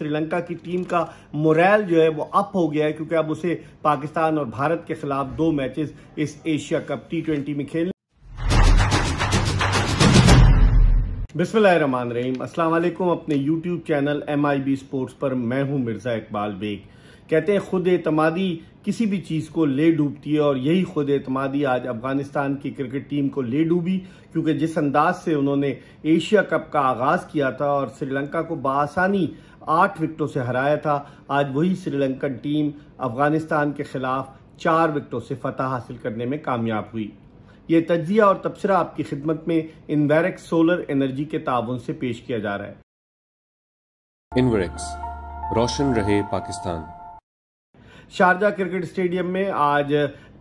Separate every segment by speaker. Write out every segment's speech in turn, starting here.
Speaker 1: श्रीलंका की टीम का मोरल जो है वो अप हो गया है क्योंकि अब उसे पाकिस्तान और भारत के खिलाफ दो मैचेस इस एशिया कप टी ट्वेंटी में खेल बिस्मिल्लाम रहीम अस्सलाम वालेकुम अपने YouTube channel M I B sports पर मैं हूं मिर्ज़ा इकबाल बेग कहते हैं खुद एतमादी किसी भी चीज़ को ले डूबती है और यही खुद एतमादी आज अफगानिस्तान की क्रिकेट टीम को ले डूबी क्योंकि जिस अंदाज से उन्होंने एशिया कप का आगाज़ किया था और श्रीलंका को बसानी आठ विकटों से हराया था आज वही श्रीलंकन टीम अफगानिस्तान के खिलाफ चार विकटों से फतह हासिल करने में कामयाब हुई ये तजिया और तबसरा आपकी खिदमत में इन्वेरेक्स सोलर एनर्जी के ताउन से पेश किया जा रहा है रोशन रहे पाकिस्तान शारजा क्रिकेट स्टेडियम में आज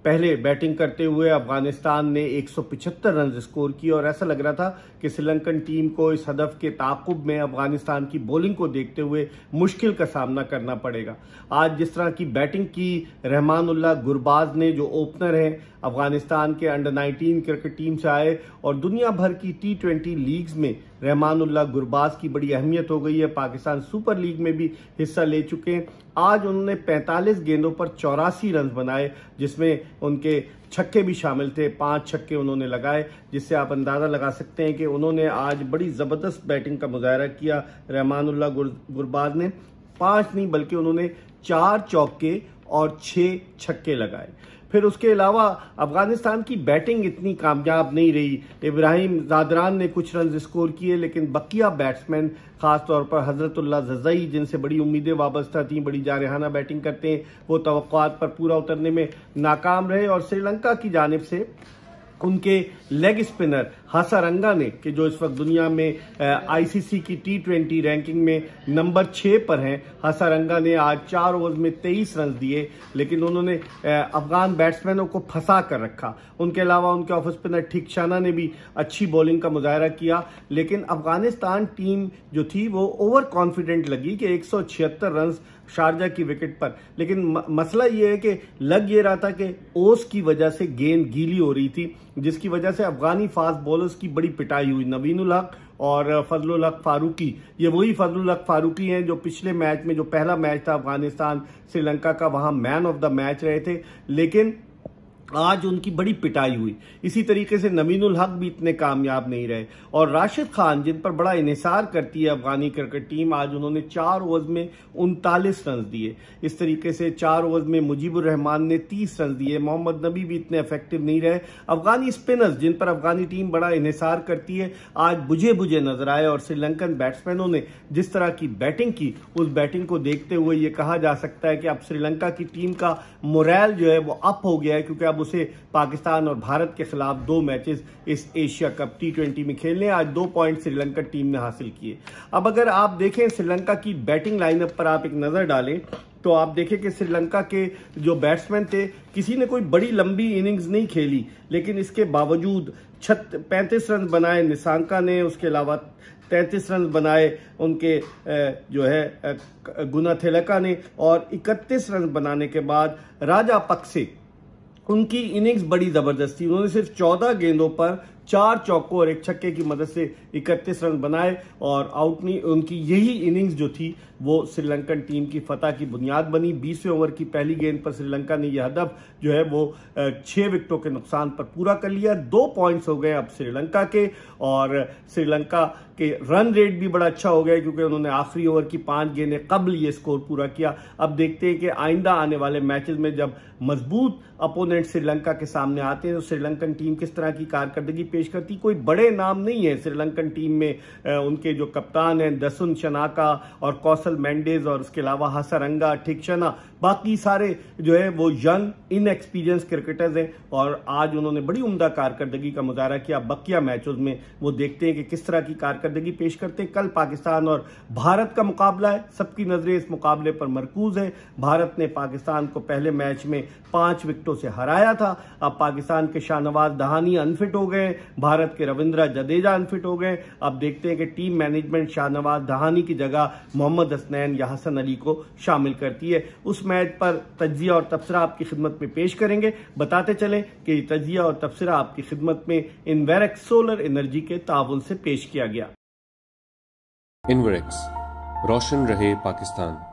Speaker 1: पहले बैटिंग करते हुए अफगानिस्तान ने 175 रन स्कोर किए और ऐसा लग रहा था कि श्रीलंकन टीम को इस हदफ के ताकुब में अफगानिस्तान की बॉलिंग को देखते हुए मुश्किल का सामना करना पड़ेगा आज जिस तरह की बैटिंग की रहमानुल्लाह गुरबाज ने जो ओपनर हैं अफगानिस्तान के अंडर 19 क्रिकेट टीम से आए और दुनिया भर की टी लीग्स में रहमानुल्ला गुरबाज की बड़ी अहमियत हो गई है पाकिस्तान सुपर लीग में भी हिस्सा ले चुके हैं आज उन्होंने 45 गेंदों पर चौरासी रन बनाए जिसमें उनके छक्के भी शामिल थे पांच छक्के उन्होंने लगाए जिससे आप अंदाज़ा लगा सकते हैं कि उन्होंने आज बड़ी ज़बरदस्त बैटिंग का मुजाहरा किया रहमानुल्ला गुरबाज ने पांच नहीं बल्कि उन्होंने चार चौके और छः छक्के लगाए फिर उसके अलावा अफगानिस्तान की बैटिंग इतनी कामयाब नहीं रही इब्राहिम जादरान ने कुछ रन स्कोर किए लेकिन बकिया बैट्समैन खासतौर पर हजरतुल्ला जजई जिनसे बड़ी उम्मीदें वाबस्ता थी बड़ी जारहाना बैटिंग करते हैं वो तो पर पूरा उतरने में नाकाम रहे और श्रीलंका की जानब से उनके लेग स्पिनर हासारंगा ने कि जो इस वक्त दुनिया में आईसीसी की टी ट्वेंटी रैंकिंग में नंबर छः पर हैं हासारंगा ने आज चार ओवर में तेईस रन दिए लेकिन उन्होंने अफगान बैट्समैनों को फंसा कर रखा उनके अलावा उनके ऑफ स्पिनर शाना ने भी अच्छी बॉलिंग का मुजाहरा किया लेकिन अफगानिस्तान टीम जो थी वो ओवर कॉन्फिडेंट लगी कि एक रन शारजा की विकेट पर लेकिन मसला ये है कि लग ये रहा था कि ओस की वजह से गेंद गीली हो रही थी जिसकी वजह से अफगानी फास्ट बॉलर बॉलर्स की बड़ी पिटाई हुई नवीन उलहक और फजल फारूकी ये वही फजल फारूकी हैं जो पिछले मैच में जो पहला मैच था अफगानिस्तान श्रीलंका का वहाँ मैन ऑफ द मैच रहे थे लेकिन आज उनकी बड़ी पिटाई हुई इसी तरीके से नमीनुल हक भी इतने कामयाब नहीं रहे और राशिद खान जिन पर बड़ा इनसार करती है अफगानी क्रिकेट टीम आज उन्होंने चार ओवर्स में उनतालीस रन दिए इस तरीके से चार ओवर्स में मुजीबुर रहमान ने तीस रन दिए मोहम्मद नबी भी इतने इफेक्टिव नहीं रहे अफगानी स्पिनर्स जिन पर अफगानी टीम बड़ा इनसार करती है आज बुझे बुझे नजर आए और श्रीलंकन बैट्समैनों ने जिस तरह की बैटिंग की उस बैटिंग को देखते हुए ये कहा जा सकता है कि अब श्रीलंका की टीम का मोरल जो है वो अप हो गया है क्योंकि अब उसे पाकिस्तान और भारत के खिलाफ दो मैचेस इस एशिया कप टी में खेलने आज दो पॉइंट श्रीलंका टीम ने हासिल किए अब अगर आप देखें श्रीलंका की बैटिंग लाइनअप पर आप एक नज़र डालें तो आप देखें कि श्रीलंका के जो बैट्समैन थे किसी ने कोई बड़ी लंबी इनिंग्स नहीं खेली लेकिन इसके बावजूद छत पैंतीस रन बनाए निशांका ने उसके अलावा तैंतीस रन बनाए उनके जो है गुना थेलका ने और इकतीस रन बनाने के बाद राजा पक्से उनकी इनिंग्स बड़ी जबरदस्त थी उन्होंने सिर्फ चौदह गेंदों पर चार चौकों और एक छक्के की मदद से इकतीस रन बनाए और आउट नहीं उनकी यही इनिंग्स जो थी वो श्रीलंकन टीम की फतह की बुनियाद बनी बीसवें ओवर की पहली गेंद पर श्रीलंका ने यह हदफ जो है वो छः विकेटों के नुकसान पर पूरा कर लिया दो पॉइंट्स हो गए अब श्रीलंका के और श्रीलंका के रन रेट भी बड़ा अच्छा हो गया क्योंकि उन्होंने आखिरी ओवर की पांच गेंदें कबल ये स्कोर पूरा किया अब देखते हैं कि आइंदा आने वाले मैचेस में जब मजबूत अपोनेंट श्रीलंका के सामने आते हैं तो श्रीलंकन टीम किस तरह की कारकर्दगी पेश करती कोई बड़े नाम नहीं है श्रीलंकन टीम में उनके जो कप्तान हैं दसुन शनाका और कौशल मैंडेज और उसके अलावा हसरंगा ठिकशना बाकी सारे जो है वो यंग इनएक्सपीरियंस क्रिकेटर्स हैं और आज उन्होंने बड़ी उमदा कारकर्दगी का मुजाहरा किया बकिया मैचों में वो देखते हैं कि किस तरह की कारकर्दगी पेश करते हैं कल पाकिस्तान और भारत का मुकाबला है सबकी नज़रें इस मुकाबले पर मरकूज है भारत ने पाकिस्तान को पहले मैच में पांच विकटों से हराया था अब पाकिस्तान के शाहनवाज दहानी अनफिट हो गए भारत के रविंद्रा जडेजा अनफिट हो गए अब देखते हैं कि टीम मैनेजमेंट शाहनवाज दहानी की जगह मोहम्मद हसनैन या हसन अली को शामिल करती है उस मैच पर तजिया और तबसरा आपकी खिदमत में पेश करेंगे बताते चलें कि तजिया और तबसरा आपकी खिदमत में इन्वेरेक्स सोलर एनर्जी के ताउन से पेश किया गया इन्वेरेक्स रोशन रहे पाकिस्तान